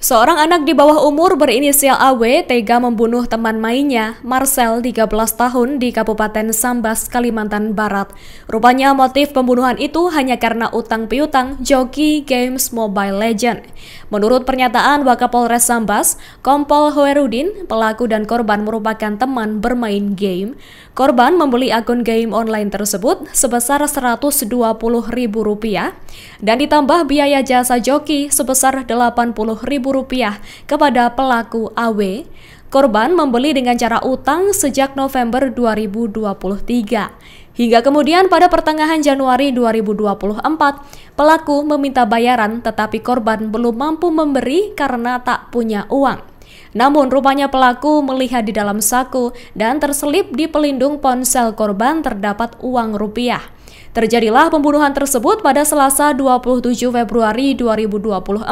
Seorang anak di bawah umur berinisial AW tega membunuh teman mainnya, Marcel, 13 tahun, di Kabupaten Sambas, Kalimantan Barat. Rupanya motif pembunuhan itu hanya karena utang piutang joki games Mobile Legend. Menurut pernyataan Wakapolres Sambas, Kompol Hoerudin, pelaku dan korban merupakan teman bermain game. Korban membeli akun game online tersebut sebesar Rp120.000 dan ditambah biaya jasa joki sebesar Rp80.000 rp kepada pelaku AW. Korban membeli dengan cara utang sejak November 2023. Hingga kemudian pada pertengahan Januari 2024, pelaku meminta bayaran tetapi korban belum mampu memberi karena tak punya uang. Namun rupanya pelaku melihat di dalam saku dan terselip di pelindung ponsel korban terdapat uang rupiah. Terjadilah pembunuhan tersebut pada Selasa 27 Februari 2024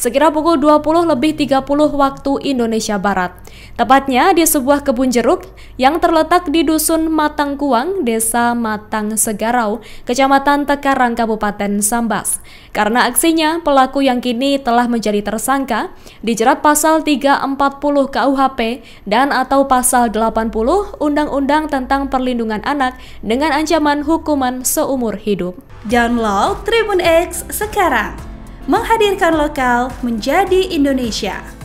sekira pukul 20 lebih 30 waktu Indonesia Barat. Tepatnya di sebuah kebun jeruk yang terletak di Dusun Matangkuang, Desa Matang Segarau, Kecamatan Tekarang, Kabupaten Sambas. Karena aksinya, pelaku yang kini telah menjadi tersangka dijerat pasal 340 KUHP dan atau pasal 80 Undang-Undang tentang Perlindungan Anak dengan ancaman hukum seumur hidup. Download Tribun X sekarang, menghadirkan lokal menjadi Indonesia.